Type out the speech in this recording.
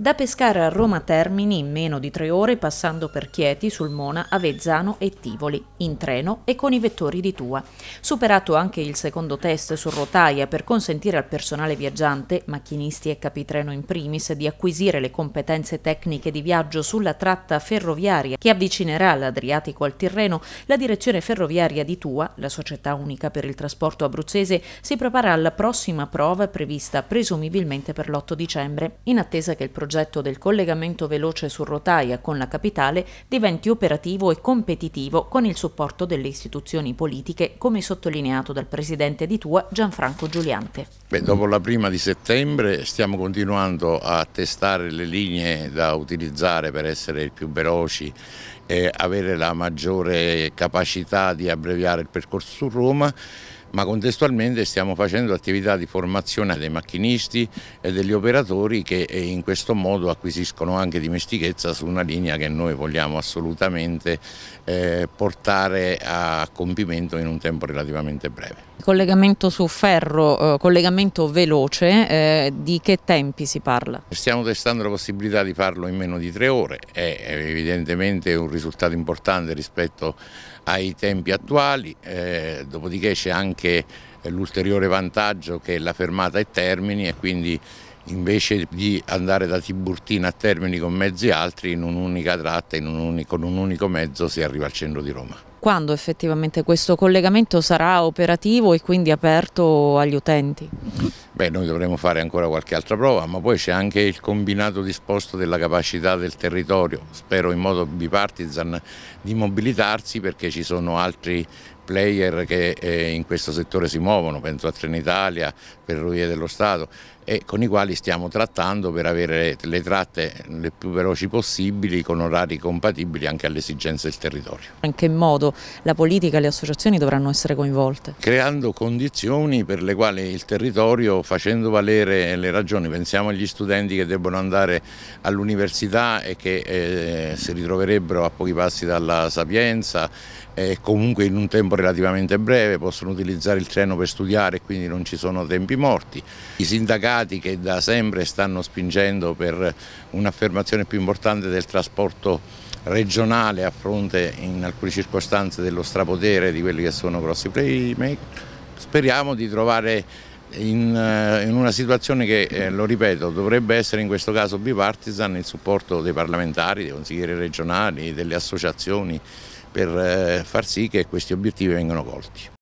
Da pescare a Roma Termini in meno di tre ore passando per Chieti, Sulmona, Avezzano e Tivoli, in treno e con i vettori di Tua. Superato anche il secondo test su rotaia per consentire al personale viaggiante, macchinisti e capitreno in primis, di acquisire le competenze tecniche di viaggio sulla tratta ferroviaria che avvicinerà l'Adriatico al Tirreno, la direzione ferroviaria di Tua, la società unica per il trasporto abruzzese, si prepara alla prossima prova prevista presumibilmente per l'8 dicembre, in attesa che il progetto progetto del collegamento veloce su rotaia con la capitale diventi operativo e competitivo con il supporto delle istituzioni politiche, come sottolineato dal presidente di Tua Gianfranco Giuliante. Beh, dopo la prima di settembre stiamo continuando a testare le linee da utilizzare per essere più veloci e avere la maggiore capacità di abbreviare il percorso su Roma ma contestualmente stiamo facendo attività di formazione dei macchinisti e degli operatori che eh, in questo modo acquisiscono anche dimestichezza su una linea che noi vogliamo assolutamente eh, portare a compimento in un tempo relativamente breve. Collegamento su ferro, eh, collegamento veloce, di che tempi si parla? Stiamo testando la possibilità di farlo in meno di tre ore, è evidentemente un risultato importante rispetto ai tempi attuali, dopodiché c'è anche anche l'ulteriore vantaggio che la fermata è Termini e quindi invece di andare da Tiburtina a Termini con mezzi altri in un'unica tratta, in un unico, con un unico mezzo si arriva al centro di Roma. Quando effettivamente questo collegamento sarà operativo e quindi aperto agli utenti? Beh, noi dovremo fare ancora qualche altra prova, ma poi c'è anche il combinato disposto della capacità del territorio, spero in modo bipartisan, di mobilitarsi perché ci sono altri player che eh, in questo settore si muovono, penso a Trenitalia, Ferrovie dello Stato, e con i quali stiamo trattando per avere le, tratte le più veloci possibili con orari compatibili anche alle esigenze del territorio. In che modo la politica e le associazioni dovranno essere coinvolte? Creando condizioni per le quali il territorio, facendo valere le ragioni, pensiamo agli studenti che debbono andare all'università e che eh, si ritroverebbero a pochi passi dalla Sapienza, eh, comunque in un tempo relativamente breve, possono utilizzare il treno per studiare e quindi non ci sono tempi morti. I sindacati che da sempre stanno spingendo per un'affermazione più importante del trasporto regionale a fronte in alcune circostanze dello strapotere di quelli che sono grossi playmaker, speriamo di trovare in, eh, in una situazione che, eh, lo ripeto, dovrebbe essere in questo caso bipartisan il supporto dei parlamentari, dei consiglieri regionali, delle associazioni per eh, far sì che questi obiettivi vengano colti.